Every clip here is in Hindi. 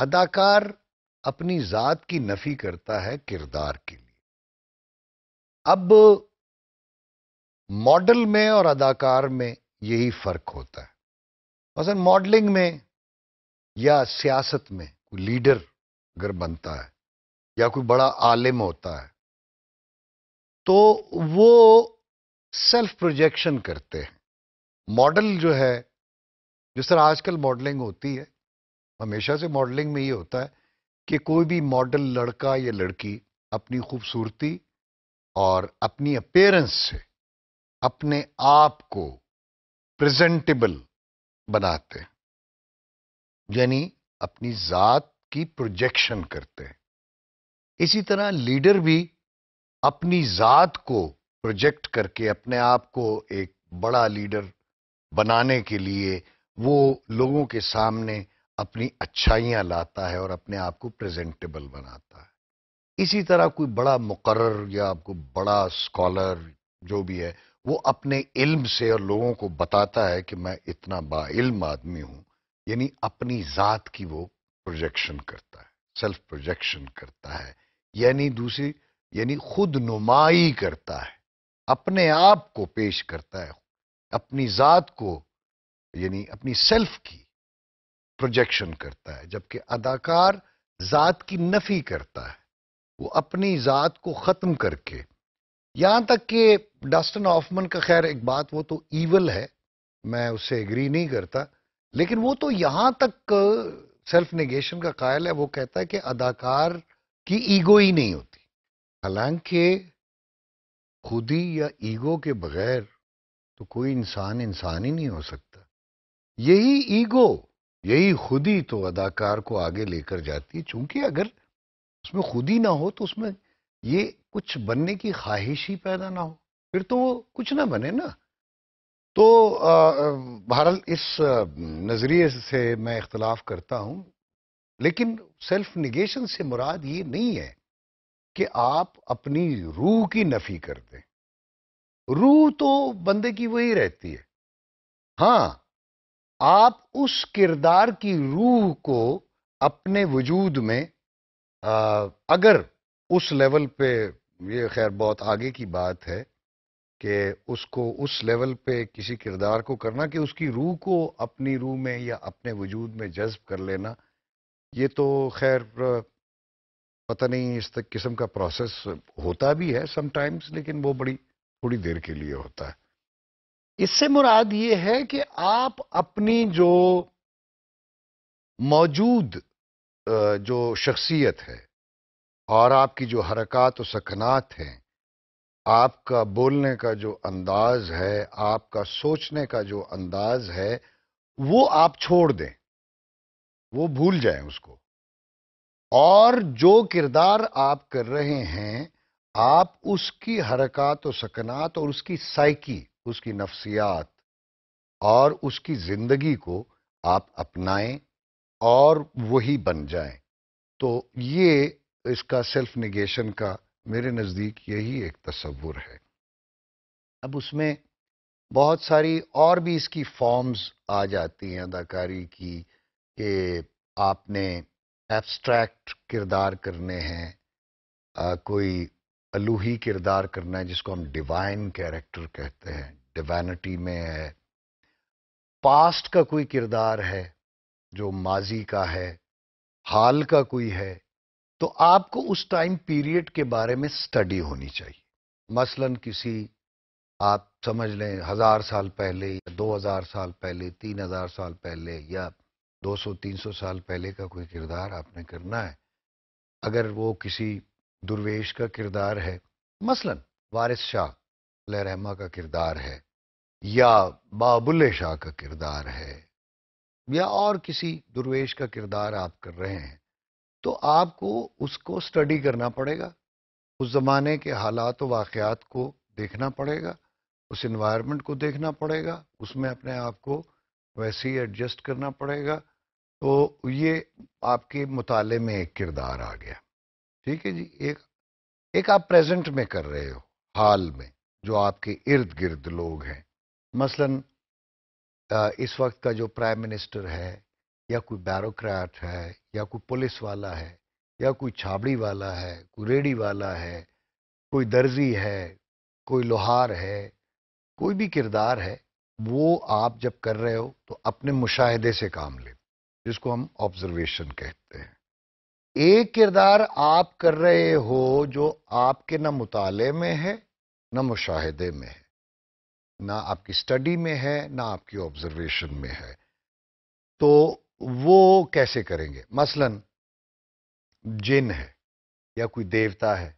अदाकार अपनी जात की नफी करता है किरदार के लिए अब मॉडल में और अदाकार में यही फर्क होता है मसलन मॉडलिंग में या सियासत में कोई लीडर अगर बनता है या कोई बड़ा आलिम होता है तो वो सेल्फ प्रोजेक्शन करते हैं मॉडल जो है जिस तरह आजकल मॉडलिंग होती है हमेशा से मॉडलिंग में ये होता है कि कोई भी मॉडल लड़का या लड़की अपनी खूबसूरती और अपनी अपेयरेंस से अपने आप को प्रेजेंटेबल बनाते हैं यानी अपनी जात की प्रोजेक्शन करते हैं इसी तरह लीडर भी अपनी जात को प्रोजेक्ट करके अपने आप को एक बड़ा लीडर बनाने के लिए वो लोगों के सामने अपनी अच्छाइयाँ लाता है और अपने आप को प्रेजेंटेबल बनाता है इसी तरह कोई बड़ा मुकर्र या आपको बड़ा स्कॉलर जो भी है वो अपने इल्म से और लोगों को बताता है कि मैं इतना बाइल्म आदमी हूँ यानी अपनी ज़ात की वो प्रोजेक्शन करता है सेल्फ प्रोजेक्शन करता है यानी दूसरी यानी खुद नुमाई करता है अपने आप को पेश करता है अपनी ज़ात को यानी अपनी सेल्फ की प्रोजेक्शन करता है जबकि अदाकार ज़ात की नफी करता है वो अपनी ज़ात को ख़त्म करके यहाँ तक कि डस्टन ऑफमन का खैर एक बात वो तो ईवल है मैं उससे एग्री नहीं करता लेकिन वो तो यहाँ तक सेल्फ नेगेशन का कायल है वो कहता है कि अदाकार की ईगो ही नहीं होती हालांकि खुदी या ईगो के बगैर तो कोई इंसान इंसान ही नहीं हो सकता यही ईगो यही खुदी तो अदाकार को आगे लेकर जाती है चूंकि अगर उसमें खुदी ना हो तो उसमें ये कुछ बनने की ख्वाहिश ही पैदा ना हो फिर तो वो कुछ ना बने ना तो बहरहाल इस नज़रिए से मैं इख्तलाफ करता हूँ लेकिन सेल्फ निगेशन से मुराद ये नहीं है कि आप अपनी रूह की नफी कर दें रूह तो बंदे की वही रहती है हाँ आप उस किरदार की रूह को अपने वजूद में आ, अगर उस लेवल पे ये खैर बहुत आगे की बात है कि उसको उस लेवल पे किसी किरदार को करना कि उसकी रूह को अपनी रूह में या अपने वजूद में जज्ब कर लेना ये तो खैर पता नहीं इस तक किस्म का प्रोसेस होता भी है समटाइम्स लेकिन वो बड़ी थोड़ी देर के लिए होता है इससे मुराद ये है कि आप अपनी जो मौजूद जो शख्सियत है और आपकी जो हरकत व सकनात हैं आपका बोलने का जो अंदाज है आपका सोचने का जो अंदाज है वो आप छोड़ दें वो भूल जाएं उसको और जो किरदार आप कर रहे हैं आप उसकी हरकत व सकनात और उसकी साइकी उसकी नफ्सियात और उसकी ज़िंदगी को आप अपनाएं और वही बन जाएं तो ये इसका सेल्फ निगेशन का मेरे नज़दीक यही एक तस्वुर है अब उसमें बहुत सारी और भी इसकी फॉर्म्स आ जाती हैं अदाकारी की कि आपने एब्स्ट्रैक्ट किरदार करने हैं कोई अलूही किरदार करना है जिसको हम डिवाइन कैरेक्टर कहते हैं डिवानिटी में है पास्ट का कोई किरदार है जो माजी का है हाल का कोई है तो आपको उस टाइम पीरियड के बारे में स्टडी होनी चाहिए मसलन किसी आप समझ लें हजार साल पहले या दो हजार साल पहले तीन हजार साल पहले या 200-300 साल पहले का कोई किरदार आपने करना है अगर वो किसी दुर्वेश का किरदार है मसलन वारिस शाह रहमा का किरदार है या बाबुल शाह का किरदार है या और किसी दुर्वेश का किरदार आप कर रहे हैं तो आपको उसको स्टडी करना पड़ेगा उस ज़माने के हालात तो वाक़ात को देखना पड़ेगा उस इन्वायरमेंट को देखना पड़ेगा उसमें अपने आप को वैसे ही एडजस्ट करना पड़ेगा तो ये आपके मुताले में एक किरदार आ गया ठीक है जी एक एक आप प्रेजेंट में कर रहे हो हाल में जो आपके इर्द गिर्द लोग हैं मसलन इस वक्त का जो प्राइम मिनिस्टर है या कोई बैरोक्रेट है या कोई पुलिस वाला है या कोई छाबड़ी वाला है कोई रेडी वाला है कोई दर्जी है कोई लोहार है कोई भी किरदार है वो आप जब कर रहे हो तो अपने मुशाहदे से काम ले जिसको हम ऑब्जर्वेशन कहते हैं एक किरदार आप कर रहे हो जो आपके ना मुताले में है ना मुशाहदे में है ना आपकी स्टडी में है ना आपकी ऑब्जर्वेशन में है तो वो कैसे करेंगे मसलन जिन है या कोई देवता है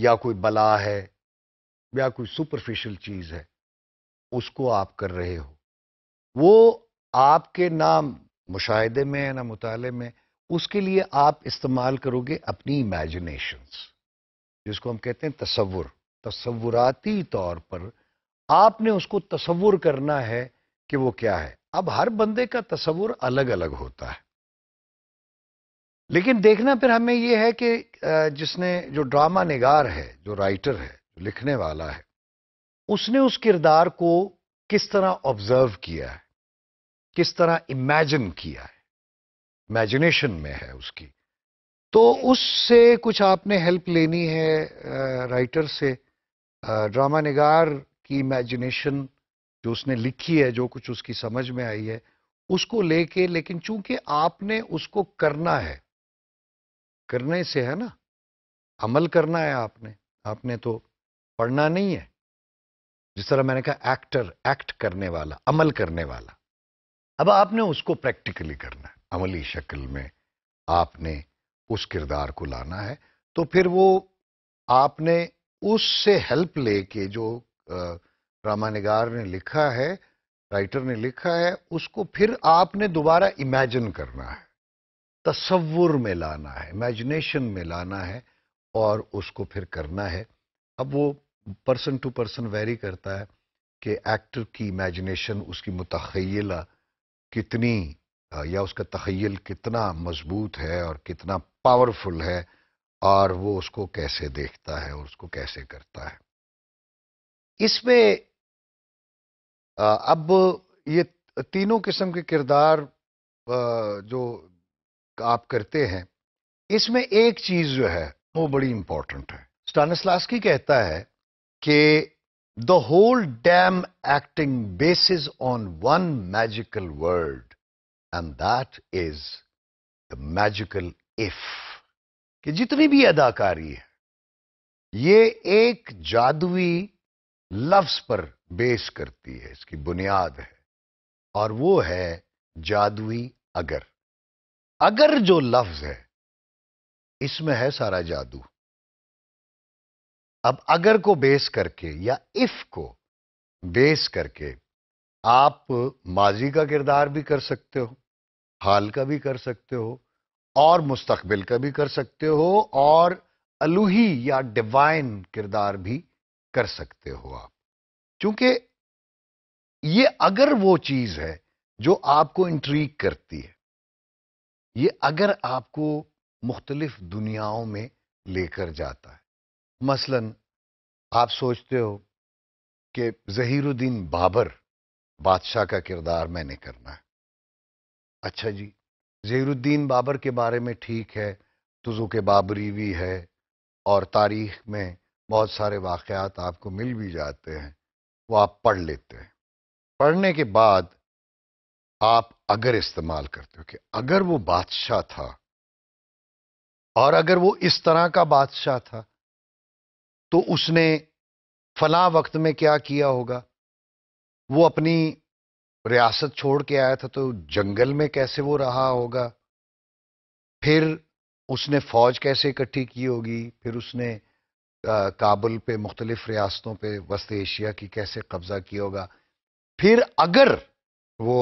या कोई बला है या कोई सुपरफिशियल चीज़ है उसको आप कर रहे हो वो आपके नाम मुशाहदे में है ना मुताले में उसके लिए आप इस्तेमाल करोगे अपनी इमेजिनेशंस जिसको हम कहते हैं तस्वुर तस्वुराती तौर पर आपने उसको तस्वुर करना है कि वो क्या है अब हर बंदे का तस्वुर अलग अलग होता है लेकिन देखना फिर हमें यह है कि जिसने जो ड्रामा निगार है जो राइटर है जो लिखने वाला है उसने उस किरदार को किस तरह ऑब्जर्व किया है किस तरह इमेजिन किया है इमेजिनेशन में है उसकी तो उससे कुछ आपने हेल्प लेनी है राइटर से ड्रामा निगार की इमेजिनेशन जो उसने लिखी है जो कुछ उसकी समझ में आई है उसको लेके लेकिन चूंकि आपने उसको करना है करने से है ना अमल करना है आपने आपने तो पढ़ना नहीं है जिस तरह मैंने कहा एक्टर एक्ट करने वाला अमल करने वाला अब आपने उसको प्रैक्टिकली करना है अमली शक्ल में आपने उस किरदार को लाना है तो फिर वो आपने उससे हेल्प लेके जो ड्रामा निगार ने लिखा है राइटर ने लिखा है उसको फिर आपने दोबारा इमेजिन करना है तस्वुर में लाना है इमेजिनेशन में लाना है और उसको फिर करना है अब वो पर्सन टू पर्सन वेरी करता है कि एक्टर की इमेजिनेशन उसकी मुतखला कितनी या उसका तखयल कितना मजबूत है और कितना पावरफुल है और वो उसको कैसे देखता है और उसको कैसे करता है इसमें अब ये तीनों किस्म के किरदार जो आप करते हैं इसमें एक चीज जो है वो बड़ी इंपॉर्टेंट है स्टानिस्लास्की कहता है कि the whole damn acting basis on one magical world and that is the magical if कि जितनी भी अदाकारी है ये एक जादुई लफ्ज पर बेस करती है इसकी बुनियाद है और वो है जादुई अगर अगर जो लफ्ज है इसमें है सारा जादू अब अगर को बेस करके या इफ को बेस करके आप माजी का किरदार भी कर सकते हो हाल का भी कर सकते हो और मुस्तकबिल का भी कर सकते हो और अलूही या डिवाइन किरदार भी कर सकते हो आप क्योंकि ये अगर वो चीज है जो आपको इंट्रीक करती है ये अगर आपको मुख्तलिफ दुनियाओं में लेकर जाता है मसलन आप सोचते हो कि जहीरुद्दीन बाबर बादशाह का किरदार मैंने करना है अच्छा जी जहरुद्दीन बाबर के बारे में ठीक है के बाबरी भी है और तारीख में बहुत सारे वाक़ात आपको मिल भी जाते हैं वो आप पढ़ लेते हैं पढ़ने के बाद आप अगर इस्तेमाल करते हो कि अगर वो बादशाह था और अगर वो इस तरह का बादशाह था तो उसने फला वक्त में क्या किया होगा वो अपनी रियासत छोड़ के आया था तो जंगल में कैसे वो रहा होगा फिर उसने फौज कैसे इकट्ठी की होगी फिर उसने आ, काबुल पे मुख्तलिफ रियासतों पे वस्त एशिया की कैसे कब्जा किया होगा फिर अगर वो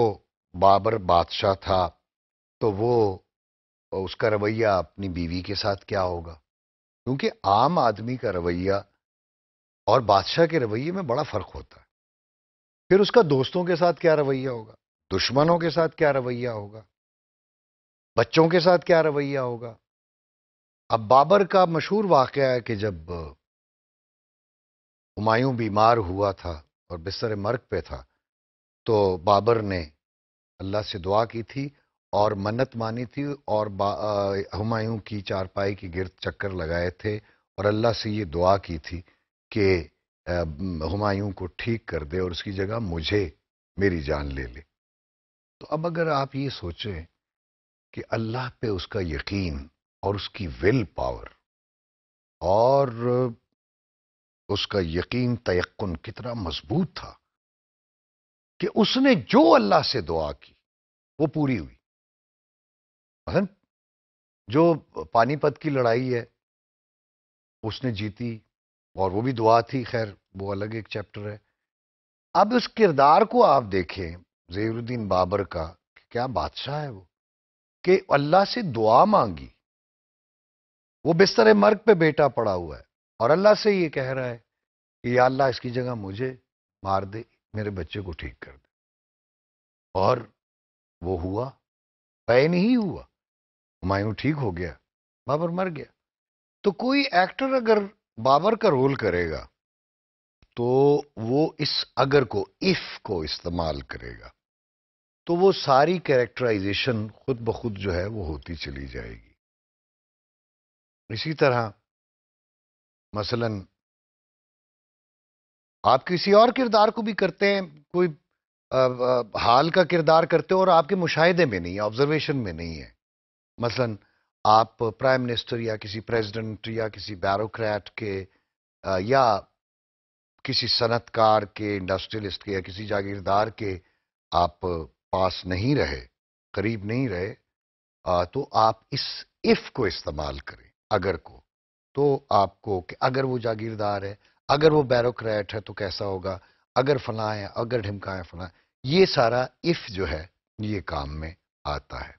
बाबर बादशाह था तो वो उसका रवैया अपनी बीवी के साथ क्या होगा क्योंकि आम आदमी का रवैया और बादशाह के रवैये में बड़ा फर्क होता है फिर उसका दोस्तों के साथ क्या रवैया होगा दुश्मनों के साथ क्या रवैया होगा बच्चों के साथ क्या रवैया होगा अब बाबर का मशहूर वाक़ है कि जब हुमायूं बीमार हुआ था और बिस्तर मर्ग पे था तो बाबर ने अल्लाह से दुआ की थी और मन्नत मानी थी और हुमायूं की चारपाई की गिरद चक्कर लगाए थे और अल्लाह से ये दुआ की थी कि हुमायूं को ठीक कर दे और उसकी जगह मुझे मेरी जान ले ले तो अब अगर आप ये सोचें कि अल्लाह पे उसका यकीन और उसकी विल पावर और उसका यकीन तयक्न कितना मजबूत था कि उसने जो अल्लाह से दुआ की वो पूरी हुई जो पानीपत की लड़ाई है उसने जीती और वो भी दुआ थी खैर वो अलग एक चैप्टर है अब उस किरदार को आप देखें जहीरुद्दीन बाबर का क्या बादशाह है वो कि अल्लाह से दुआ मांगी वो बिस्तर मर्ग पे बेटा पड़ा हुआ है और अल्लाह से ये कह रहा है कि या अल्लाह इसकी जगह मुझे मार दे मेरे बच्चे को ठीक कर दे और वो हुआ पै नहीं हुआ हुमायूं ठीक हो गया बाबर मर गया तो कोई एक्टर अगर बाबर का रोल करेगा तो वो इस अगर को इफ को इस्तेमाल करेगा तो वो सारी कैरेक्टराइजेशन खुद ब खुद जो है वो होती चली जाएगी इसी तरह मसलन आप किसी और किरदार को भी करते हैं कोई आ, आ, हाल का किरदार करते हो और आपके मुशाहदे में नहीं है ऑब्जर्वेशन में नहीं है मसलन आप प्राइम मिनिस्टर या किसी प्रेसिडेंट या किसी बैरोक्रेट के या किसी सनतकार के इंडस्ट्रियलिस्ट के या किसी जागीरदार के आप पास नहीं रहे करीब नहीं रहे तो आप इस इफ को इस्तेमाल करें अगर को तो आपको कि अगर वो जागीरदार है अगर वो बैरोक्रेट है तो कैसा होगा अगर फलाएं अगर ढिमकाएं फलाएं ये सारा इफ जो है ये काम में आता है